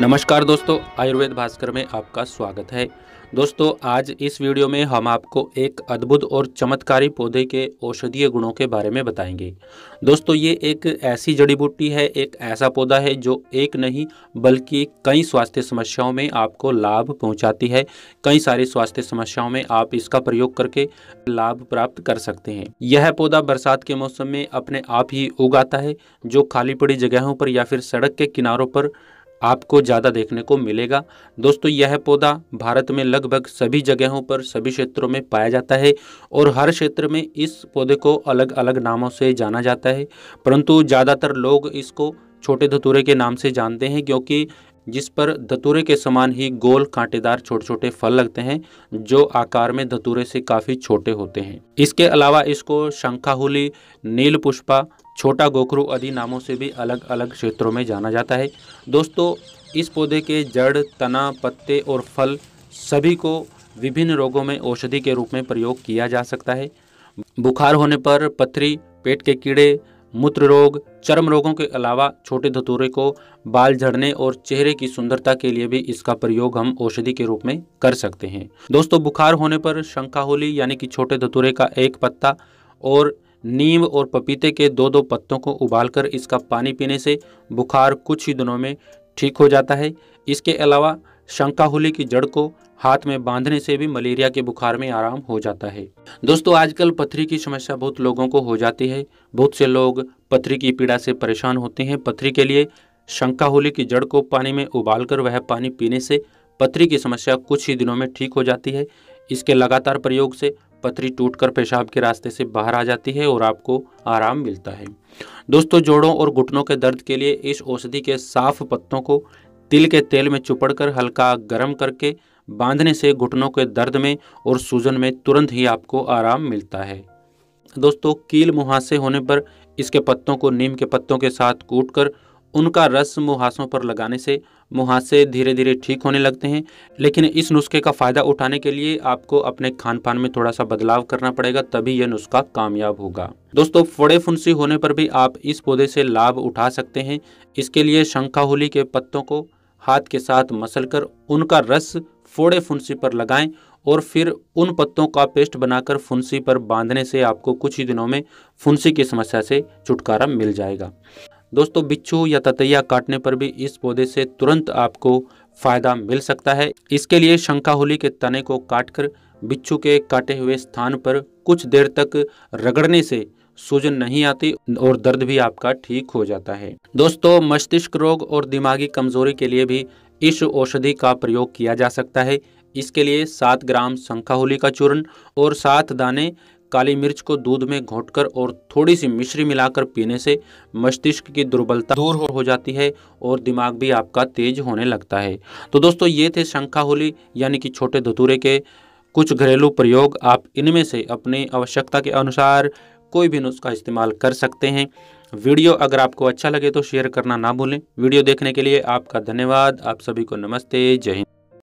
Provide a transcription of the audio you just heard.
नमस्कार दोस्तों आयुर्वेद भास्कर में आपका स्वागत है दोस्तों आज इस वीडियो में हम आपको एक अद्भुत और चमत्कारी पौधे के औषधीय गुणों के बारे में बताएंगे दोस्तों ये एक ऐसी जड़ी बूटी है एक ऐसा पौधा है जो एक नहीं बल्कि कई स्वास्थ्य समस्याओं में आपको लाभ पहुंचाती है कई सारी स्वास्थ्य समस्याओं में आप इसका प्रयोग करके लाभ प्राप्त कर सकते हैं यह है पौधा बरसात के मौसम में अपने आप ही उगाता है जो खाली पड़ी जगहों पर या फिर सड़क के किनारों पर आपको ज़्यादा देखने को मिलेगा दोस्तों यह पौधा भारत में लगभग सभी जगहों पर सभी क्षेत्रों में पाया जाता है और हर क्षेत्र में इस पौधे को अलग अलग नामों से जाना जाता है परंतु ज़्यादातर लोग इसको छोटे धतूरे के नाम से जानते हैं क्योंकि जिस पर धतूरे के समान ही गोल कांटेदार छोटे छोटे फल लगते हैं जो आकार में धतूरे से काफ़ी छोटे होते हैं इसके अलावा इसको शंखाहुली नील पुष्पा छोटा गोखरू आदि नामों से भी अलग अलग क्षेत्रों में जाना जाता है दोस्तों इस पौधे के जड़ तना पत्ते और फल सभी को विभिन्न रोगों में औषधि के रूप में प्रयोग किया जा सकता है बुखार होने पर पथरी पेट के कीड़े मूत्र रोग चर्म रोगों के अलावा छोटे धतूरे को बाल झड़ने और चेहरे की सुंदरता के लिए भी इसका प्रयोग हम औषधि के रूप में कर सकते हैं दोस्तों बुखार होने पर शंखाहोली यानी कि छोटे धतूरे का एक पत्ता और नीम और पपीते के दो दो पत्तों को उबालकर इसका पानी पीने से बुखार कुछ ही दिनों में ठीक हो जाता है इसके अलावा शंकाहुली की जड़ को हाथ में बांधने से भी मलेरिया के बुखार में आराम हो जाता है दोस्तों आजकल पथरी की समस्या बहुत लोगों को हो जाती है बहुत से लोग पथरी की पीड़ा से परेशान होते हैं पथरी के लिए शंकाहुली की जड़ को पानी में उबालकर वह पानी पीने से पथरी की समस्या कुछ ही दिनों में ठीक हो जाती है इसके लगातार प्रयोग से पथरी टूटकर पेशाब के रास्ते से बाहर आ जाती है और आपको आराम मिलता है दोस्तों जोड़ों और घुटनों के दर्द के लिए इस औषधि के साफ पत्तों को तिल के तेल में चुपड़कर हल्का गर्म करके बांधने से घुटनों के दर्द में और सूजन में तुरंत ही आपको आराम मिलता है दोस्तों कील मुहासे होने पर इसके पत्तों को नीम के पत्तों के साथ कूटकर उनका रस मुहासों पर लगाने से मुहासे धीरे धीरे ठीक होने लगते हैं लेकिन इस नुस्खे का फ़ायदा उठाने के लिए आपको अपने खान पान में थोड़ा सा बदलाव करना पड़ेगा तभी यह नुस्खा कामयाब होगा दोस्तों फोड़े फुंसी होने पर भी आप इस पौधे से लाभ उठा सकते हैं इसके लिए होली के पत्तों को हाथ के साथ मसलकर उनका रस फोड़े फुंसी पर लगाएं और फिर उन पत्तों का पेस्ट बनाकर फुंसी पर बांधने से आपको कुछ ही दिनों में फुंसी की समस्या से छुटकारा मिल जाएगा दोस्तों बिच्छू या ततैया काटने पर भी इस पौधे से तुरंत आपको फायदा मिल सकता है इसके लिए शंखाहोली के तने को काटकर बिच्छू के काटे हुए स्थान पर कुछ देर तक रगड़ने से सूजन नहीं आती और दर्द भी आपका ठीक हो जाता है दोस्तों मस्तिष्क रोग और दिमागी कमजोरी के लिए भी इस औषधि का प्रयोग किया जा सकता है इसके लिए सात ग्राम होली का चूर्ण और सात दाने काली मिर्च को दूध में घोटकर और थोड़ी सी मिश्री मिलाकर पीने से मस्तिष्क की दुर्बलता दूर हो जाती है और दिमाग भी आपका तेज होने लगता है तो दोस्तों ये थे शंखा होली यानी कि छोटे धतूरे के कुछ घरेलू प्रयोग आप इनमें से अपनी आवश्यकता के अनुसार कोई भी नुस्खा इस्तेमाल कर सकते हैं वीडियो अगर आपको अच्छा लगे तो शेयर करना ना भूलें वीडियो देखने के लिए आपका धन्यवाद आप सभी को नमस्ते जय हिंद